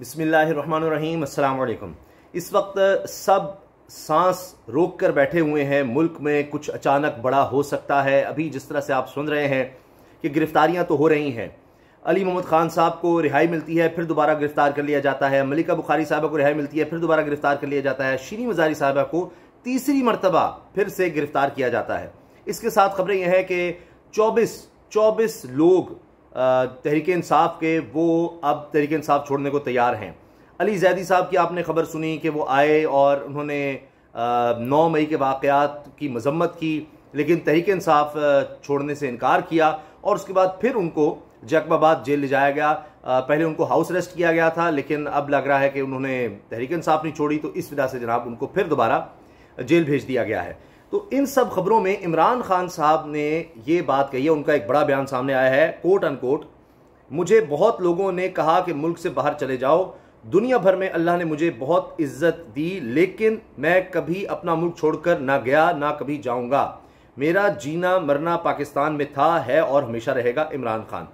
बिसमीम् इस वक्त सब सांस रोक कर बैठे हुए हैं मुल्क में कुछ अचानक बड़ा हो सकता है अभी जिस तरह से आप सुन रहे हैं कि गिरफ्तारियां तो हो रही हैं अली मोहम्मद खान साहब को रिहाई मिलती है फिर दोबारा गिरफ्तार कर लिया जाता है मलिका बुखारी साहबा को रिहाई मिलती है फिर दोबारा गिरफ्तार कर लिया जाता है शीरी मजारी साहबा को तीसरी मरतबा फिर से गिरफ्तार किया जाता है इसके साथ खबरें यह है कि चौबीस चौबीस लोग तहरीक इंसाफ के वो अब तहरीक इंसाफ छोड़ने को तैयार हैं अली जैदी साहब की आपने खबर सुनी कि वो आए और उन्होंने नौ मई के वाकयात की मजम्मत की लेकिन तहरीक इंसाफ छोड़ने से इनकार किया और उसके बाद फिर उनको जकबाबाद जेल ले जाया गया पहले उनको हाउस अरेस्ट किया गया था लेकिन अब लग रहा है कि उन्होंने तहरीक इंसाफ नहीं छोड़ी तो इस वजह से जनाब उनको फिर दोबारा जेल भेज दिया गया है तो इन सब खबरों में इमरान खान साहब ने ये बात कही है उनका एक बड़ा बयान सामने आया है कोट अनकोट मुझे बहुत लोगों ने कहा कि मुल्क से बाहर चले जाओ दुनिया भर में अल्लाह ने मुझे बहुत इज्जत दी लेकिन मैं कभी अपना मुल्क छोड़कर ना गया ना कभी जाऊंगा मेरा जीना मरना पाकिस्तान में था है और हमेशा रहेगा इमरान खान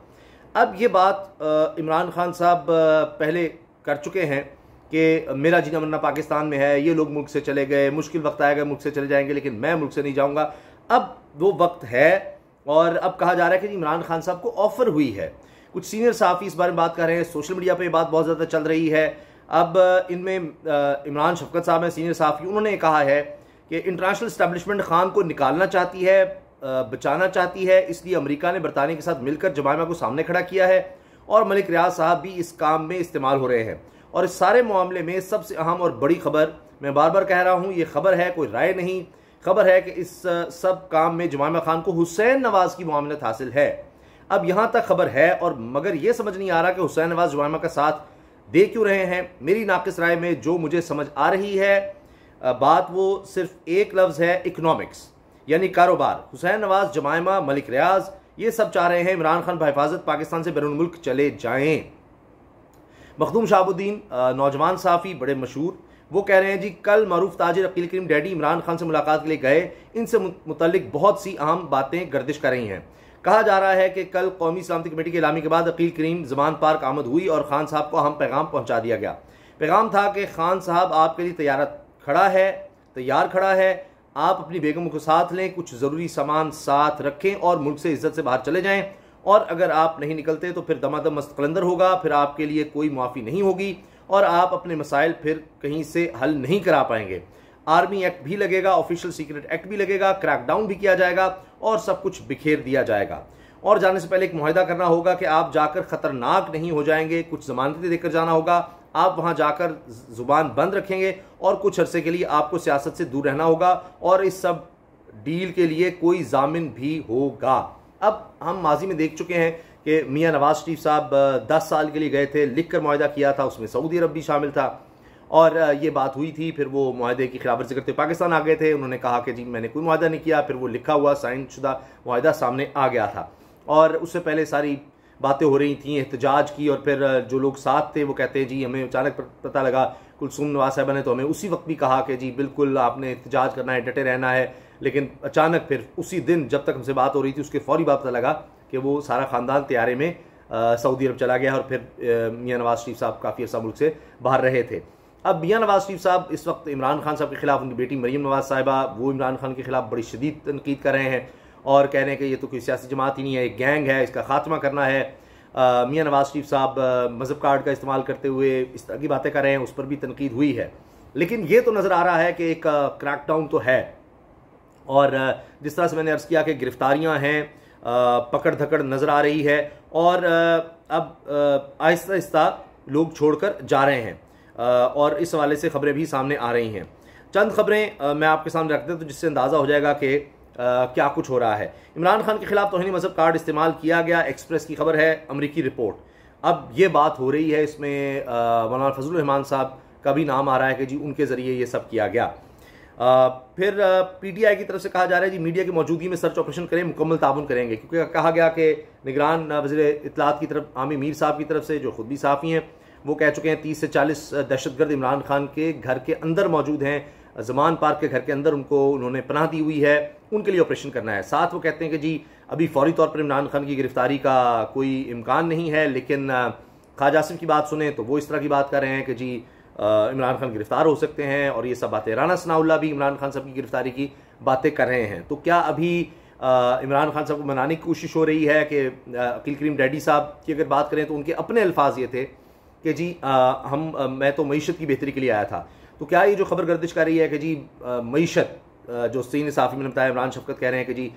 अब ये बात इमरान खान साहब पहले कर चुके हैं कि मेरा जीना मरना पाकिस्तान में है ये लोग मुल्क से चले गए मुश्किल वक्त आएगा मुल्क से चले जाएंगे लेकिन मैं मुल्क से नहीं जाऊँगा अब वो वक्त है और अब कहा जा रहा है कि इमरान खान साहब को ऑफ़र हुई है कुछ सीनियर साफी इस बारे में बात कर रहे हैं सोशल मीडिया पर बात बहुत ज़्यादा चल रही है अब इनमें इमरान शफकत साहब हैं सीनियर साफी उन्होंने कहा है कि इंटरनेशनल इस्टेबलिशमेंट खान को निकालना चाहती है बचाना चाहती है इसलिए अमेरिका ने बरतानिया के साथ मिलकर जमायमा को सामने खड़ा किया है और मलिक रियाज साहब भी इस काम में इस्तेमाल हो रहे हैं और इस सारे मामले में सबसे अहम और बड़ी खबर मैं बार बार कह रहा हूँ ये खबर है कोई राय नहीं खबर है कि इस सब काम में जमामा खान को हुसैन नवाज की मामलत हासिल है अब यहाँ तक खबर है और मगर ये समझ नहीं आ रहा कि हुसैन नवाज जमामा का साथ दे क्यों रहे हैं मेरी नाकिस राय में जो मुझे समझ आ रही है बात वो सिर्फ एक लफ्ज़ है इकनॉमिक्स यानी कारोबार हुसैन नवाज जमायमा मलिक रियाज ये सब चाह रहे हैं इमरान खान बहफाजत पाकिस्तान से बैरून मुल्क चले जाएं मखदूम शाहबुद्दीन नौजवान साफ़ी बड़े मशहूर वो कह रहे हैं जी कल मरूफ ताजर अकील करीम डैडी इमरान खान से मुलाकात के लिए गए इनसे मुतलिक बहुत सी अहम बातें गर्दिश कर रही हैं कहा जा रहा है कि कल कौमी सलामती कमेटी के इलामी के बाद अकील करीम जमान पार्क आमद हुई और खान साहब को अहम पैगाम पहुँचा दिया गया पैगाम था कि खान साहब आपके लिए तैयार खड़ा है तैयार खड़ा है आप अपनी बेगमों को साथ लें कुछ ज़रूरी सामान साथ रखें और मुल्क से इज्जत से बाहर चले जाएँ और अगर आप नहीं निकलते तो फिर दमादम कलंदर होगा फिर आपके लिए कोई मुआफ़ी नहीं होगी और आप अपने मसाइल फिर कहीं से हल नहीं करा पाएंगे आर्मी एक्ट भी लगेगा ऑफिशियल सीक्रेट एक्ट भी लगेगा क्रैकडाउन भी किया जाएगा और सब कुछ बिखेर दिया जाएगा और जाने से पहले एक माहिदा करना होगा कि आप जाकर ख़तरनाक नहीं हो जाएंगे कुछ जमानतें देकर जाना होगा आप वहां जाकर ज़ुबान बंद रखेंगे और कुछ अरसे के लिए आपको सियासत से दूर रहना होगा और इस सब डील के लिए कोई जामिन भी होगा अब हम माजी में देख चुके हैं कि मियाँ नवाज शरीफ साहब दस साल के लिए गए थे लिख कर माहा किया था उसमें सऊदी अरब भी शामिल था और ये बात हुई थी फिर वो माहे की खिलाफ वर्जी करते पाकिस्तान आ गए थे उन्होंने कहा कि जी मैंने कोई माहा नहीं किया फिर वो लिखा हुआ साइन शुदा माहा सामने आ गया था और उससे पहले सारी बातें हो रही थी एहतजाज की और फिर जो लोग साथ थे वो कहते हैं जी हमें अचानक पता लगा कुलसुम नवाज साहबा ने तो हमें उसी वक्त भी कहा कि जी बिल्कुल आपने एहतजाज करना है डटे रहना है लेकिन अचानक फिर उसी दिन जब तक हमसे बात हो रही थी उसके फौरी बात पता लगा कि वो सारा ख़ानदान तैयारे में सऊदी अरब चला गया और फिर मियाँ नवाज शरीफ साहब काफ़ी अर्सा मुल्क से बाहर रहे थे अब मियाँ नवाज शरीफ साहब इस वक्त इमरान खान साहब के खिलाफ उनकी बेटी मरीम नवाज साहिबा वो इमरान खान के खिलाफ बड़ी शदीद तनकीद कर रहे हैं और कह रहे हैं कि ये तो कोई सियासी जमात ही नहीं है एक गैंग है इसका खात्मा करना है मियाँ नवाज शरीफ साहब मज़हब कार्ड का इस्तेमाल करते हुए इस तरह की बातें कर रहे हैं उस पर भी तनकीद हुई है लेकिन ये तो नज़र आ रहा है कि एक क्रैकडाउन तो है और जिस तरह से मैंने अर्ज़ किया कि गिरफ्तारियाँ हैं पकड़ धकड़ नज़र आ रही है और अब आहिस्ता आहिस्ता लोग छोड़कर जा रहे हैं और इस हवाले से खबरें भी सामने आ रही हैं चंद खबरें मैं आपके सामने रख देता तो जिससे अंदाज़ा हो जाएगा कि आ, क्या कुछ हो रहा है इमरान खान के खिलाफ तोहनी मजहब कार्ड इस्तेमाल किया गया एक्सप्रेस की खबर है अमरीकी रिपोर्ट अब ये बात हो रही है इसमें मौलाना फजल रहमान साहब का भी नाम आ रहा है कि जी उनके ज़रिए ये सब किया गया आ, फिर पीटीआई की तरफ से कहा जा रहा है जी मीडिया की मौजूदगी में सर्च ऑपरेशन करें मुकम्मल ताउन करेंगे क्योंकि कहा गया कि निगरान वजीर इतलात की तरफ आमिर मीर साहब की तरफ से जो खुद भी साफ़ी हैं वो कह चुके हैं तीस से चालीस दहशतगर्द इमरान खान के घर के अंदर मौजूद हैं जमान पार्क के घर के अंदर उनको उन्होंने पनाह दी हुई है उनके लिए ऑपरेशन करना है साथ वो कहते हैं कि जी अभी फौरी तौर पर इमरान खान की गिरफ्तारी का कोई इम्कान नहीं है लेकिन खाज की बात सुने तो वो इस तरह की बात कर रहे हैं कि जी इमरान खान गिरफ्तार हो सकते हैं और ये सब बातें राना सनाउल्ला भी इमरान खान साहब की गिरफ्तारी की बातें कर रहे हैं तो क्या अभी इमरान खान साहब को मनाने की कोशिश हो रही है कि अकील करीम डैडी साहब की अगर बात करें तो उनके अपने अल्फाज ये थे कि जी आ, हम आ, मैं तो मीशत की बेहतरी के लिए आया था तो क्या ये जो खबर गर्दिश कर रही है कि जी मीशत जो सीन साफ़ी में है इमरान शफकत कह रहे हैं कि जी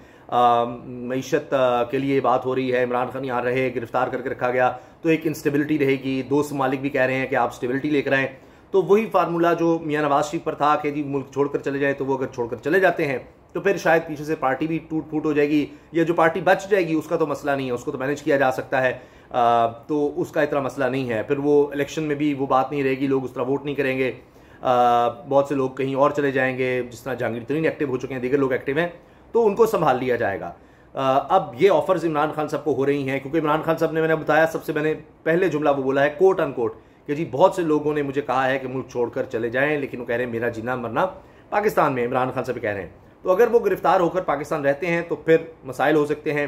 मीशत के लिए बात हो रही है इमरान खान यहाँ रहे गिरफ्तार करके रखा गया तो एक इंस्टेबिलिटी रहेगी दोस्त मालिक भी कह रहे हैं कि आप स्टेबिलिटी लेकर आएँ तो वही फार्मूला जो मियाँ नवाज शरीफ पर था कि जी मुल्क छोड़कर चले जाए तो वो अगर छोड़कर चले जाते हैं तो फिर शायद पीछे से पार्टी भी टूट फूट हो जाएगी या जो पार्टी बच जाएगी उसका तो मसला नहीं है उसको तो मैनेज किया जा सकता है आ, तो उसका इतना मसला नहीं है फिर वो इलेक्शन में भी वो बात नहीं रहेगी लोग उस तरह वोट नहीं करेंगे बहुत से लोग कहीं और चले जाएंगे जिस तरह जहांगीर तरीन एक्टिव हो चुके हैं दीगर लोग एक्टिव हैं तो उनको संभाल लिया जाएगा अब ये ऑफर्स इमरान खान साहब को हो रही हैं क्योंकि इमरान खान साहब ने मैंने बताया सबसे मैंने पहले जुमला वो बोला है कोट अनकोट कि जी बहुत से लोगों ने मुझे कहा है कि मुल्क छोड़कर चले जाएं लेकिन वो कह रहे हैं मेरा जीना मरना पाकिस्तान में इमरान खान साहब कह रहे हैं तो अगर वो गिरफ्तार होकर पाकिस्तान रहते हैं तो फिर मसाइल हो सकते हैं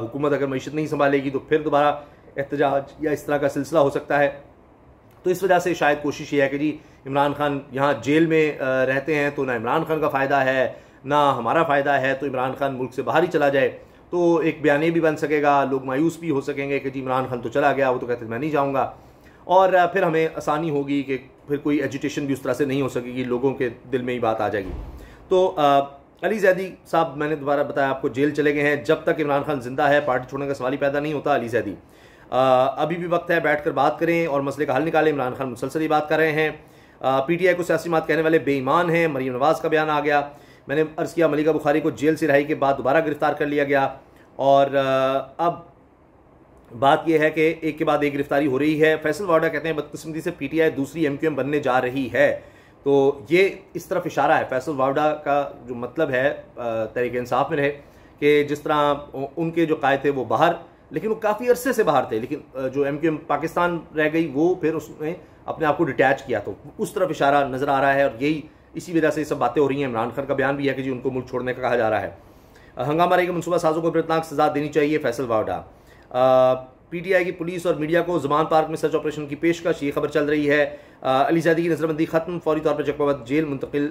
हुकूमत अगर मीशत नहीं संभालेगी तो फिर दोबारा एहतजाज या इस तरह का सिलसिला हो सकता है तो इस वजह से शायद कोशिश ये है कि जी इमरान खान यहाँ जेल में रहते हैं तो ना इमरान खान का फ़ायदा है ना हमारा फ़ायदा है तो इमरान खान मुल्क से बाहर ही चला जाए तो एक बयान भी बन सकेगा लोग मायूस भी हो सकेंगे कि जी इमरान खान तो चला गया वो तो कहते मैं नहीं जाऊँगा और फिर हमें आसानी होगी कि फिर कोई एजुटेशन भी उस तरह से नहीं हो सकेगी लोगों के दिल में ही बात आ जाएगी तो अली जैदी साहब मैंने दोबारा बताया आपको जेल चले गए हैं जब तक इमरान खान जिंदा है पार्टी छोड़ने का सवाल ही पैदा नहीं होता अली जैदी अभी भी वक्त है बैठ कर बात करें और मसले का हल निकालें इमरान खान मुसलसल ही बात कर रहे हैं पी टी आई को सियासी बात कहने वाले बेईमान हैं मरीम नवाज़ का बयान आ गया मैंने अर्ज़ किया मलिका बुखारी को जेल से रहाई के बाद दोबारा गिरफ़्तार कर लिया गया और अब बात यह है कि एक के बाद एक गिरफ्तारी हो रही है फैसल वाडा कहते हैं बदकस्मती से पी दूसरी एम बनने जा रही है तो ये इस तरफ इशारा है फैसल वावडा का जो मतलब है तरीके इंसाफ में रहे कि जिस तरह उनके जो कायद थे वो बाहर लेकिन वो काफ़ी अरसे से बाहर थे लेकिन जो एम पाकिस्तान रह गई वो फिर उसने अपने आप को डिटैच किया तो उस तरफ इशारा नज़र आ रहा है और यही इसी वजह से सब बातें हो रही हैं इमरान खान का बयान भी है कि जी उनको मुल्क छोड़ने का कहा जा रहा है हंगामा रहेगा मनसूबा साजों को बृतनाक सजा देनी चाहिए फैसल वावडा पीटीआई की पुलिस और मीडिया को जमान पार्क में सर्च ऑपरेशन की पेशकश ये खबर चल रही है अली जैदी की नजरबंदी खत्म फौरी तौर पर चकवावत जेल मुंतकिल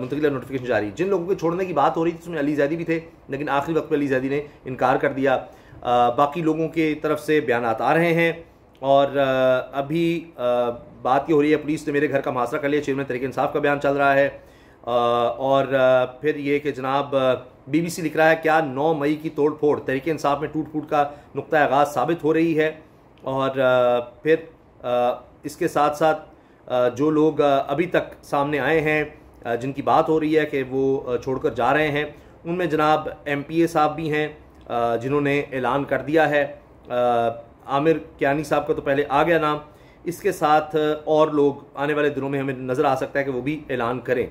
मुंतकिल नोटिफिकेशन जारी जिन लोगों के छोड़ने की बात हो रही थी उसमें अली जैदी भी थे लेकिन आखिरी वक्त पर अली जैदी ने इनकार कर दिया बाकी लोगों के तरफ से बयान आ रहे हैं और अभी बात ये हो रही है पुलिस ने मेरे घर का मुहासरा कर लिया चेयरमैन तरीके इंसाफ का बयान चल रहा है और फिर ये कि जनाब बीबीसी लिख रहा है क्या 9 मई की तोड़ फोड़ तरीके इंसाफ में टूट फूट का नुक़ आगाज़ साबित हो रही है और फिर इसके साथ साथ जो लोग अभी तक सामने आए हैं जिनकी बात हो रही है कि वो छोड़कर जा रहे हैं उनमें जनाब एम साहब भी हैं जिन्होंने ऐलान कर दिया है आमिर क्यानी साहब का तो पहले आ गया नाम इसके साथ और लोग आने वाले दिनों में हमें नज़र आ सकता है कि वो भी ऐलान करें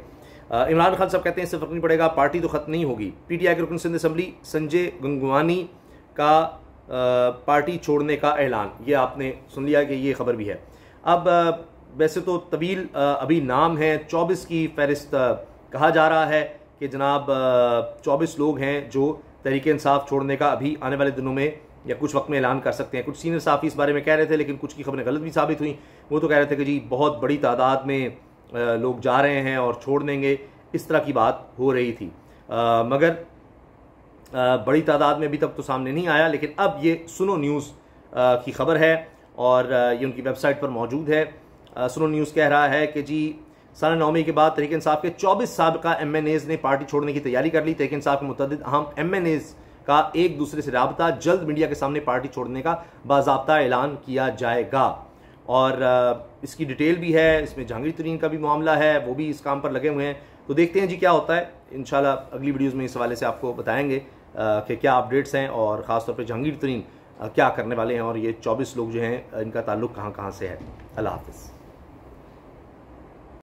इमरान खान साहब कहते हैं इससे फ़र्क नहीं पड़ेगा पार्टी तो ख़त्म नहीं होगी पी टी आई के रुकन सिंध असम्बली संजय गंगवानी का पार्टी छोड़ने का ऐलान ये आपने सुन लिया कि ये खबर भी है अब वैसे तो तवील अभी नाम है चौबीस की फहरिस्त कहा जा रहा है कि जनाब चौबीस लोग हैं जो तरीके इंसाफ छोड़ने का अभी आने वाले दिनों में या कुछ वक्त में ऐलान कर सकते हैं कुछ सीनियर साफ़ी इस बारे में कह रहे थे लेकिन कुछ की खबरें गलत भी साबित हुई वो तो कह रहे थे कि जी बहुत बड़ी तादाद में लोग जा रहे हैं और छोड़ देंगे इस तरह की बात हो रही थी आ, मगर आ, बड़ी तादाद में अभी तक तो सामने नहीं आया लेकिन अब ये सुनो न्यूज़ की खबर है और ये उनकी वेबसाइट पर मौजूद है सुनो न्यूज़ कह रहा है कि जी सन नौमी के बाद तरीके साहब के चौबीस सबका एम एन एज ने पार्टी छोड़ने की तैयारी कर ली तरीके साहब के मुतद अहम एम एन एज का एक दूसरे से रबता जल्द मीडिया के सामने पार्टी छोड़ने का बाबा ऐलान किया जाएगा और इसकी डिटेल भी है इसमें जहांगीर तरीन का भी मामला है वो भी इस काम पर लगे हुए हैं तो देखते हैं जी क्या होता है इन अगली वीडियोज़ में इस हवाले से आपको बताएँगे कि क्या अपडेट्स हैं और ख़ासतौर पर जहांगीर तरीन क्या करने वाले हैं और ये चौबीस लोग जो हैं इनका ताल्लुक कहाँ कहाँ से है अल्लाह हाफिज़